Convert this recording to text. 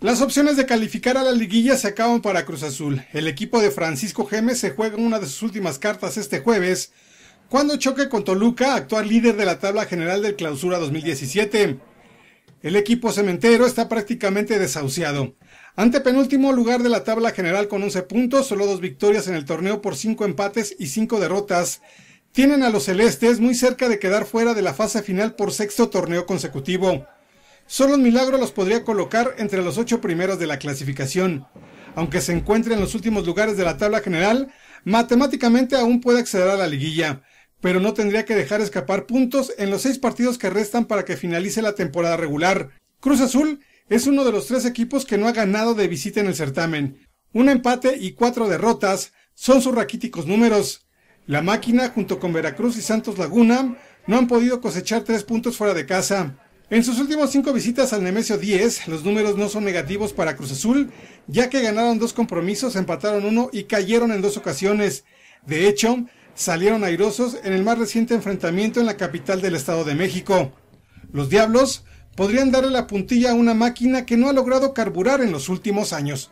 Las opciones de calificar a la liguilla se acaban para Cruz Azul. El equipo de Francisco Gémez se juega una de sus últimas cartas este jueves, cuando choque con Toluca, actual líder de la tabla general del Clausura 2017. El equipo cementero está prácticamente desahuciado. Ante penúltimo lugar de la tabla general con 11 puntos, solo dos victorias en el torneo por 5 empates y 5 derrotas, tienen a los celestes muy cerca de quedar fuera de la fase final por sexto torneo consecutivo. Solo un milagro los podría colocar entre los ocho primeros de la clasificación. Aunque se encuentre en los últimos lugares de la tabla general, matemáticamente aún puede acceder a la liguilla, pero no tendría que dejar escapar puntos en los seis partidos que restan para que finalice la temporada regular. Cruz Azul es uno de los tres equipos que no ha ganado de visita en el certamen. Un empate y cuatro derrotas son sus raquíticos números. La máquina, junto con Veracruz y Santos Laguna, no han podido cosechar tres puntos fuera de casa. En sus últimos cinco visitas al Nemesio 10, los números no son negativos para Cruz Azul, ya que ganaron dos compromisos, empataron uno y cayeron en dos ocasiones. De hecho, salieron airosos en el más reciente enfrentamiento en la capital del Estado de México. Los Diablos podrían darle la puntilla a una máquina que no ha logrado carburar en los últimos años.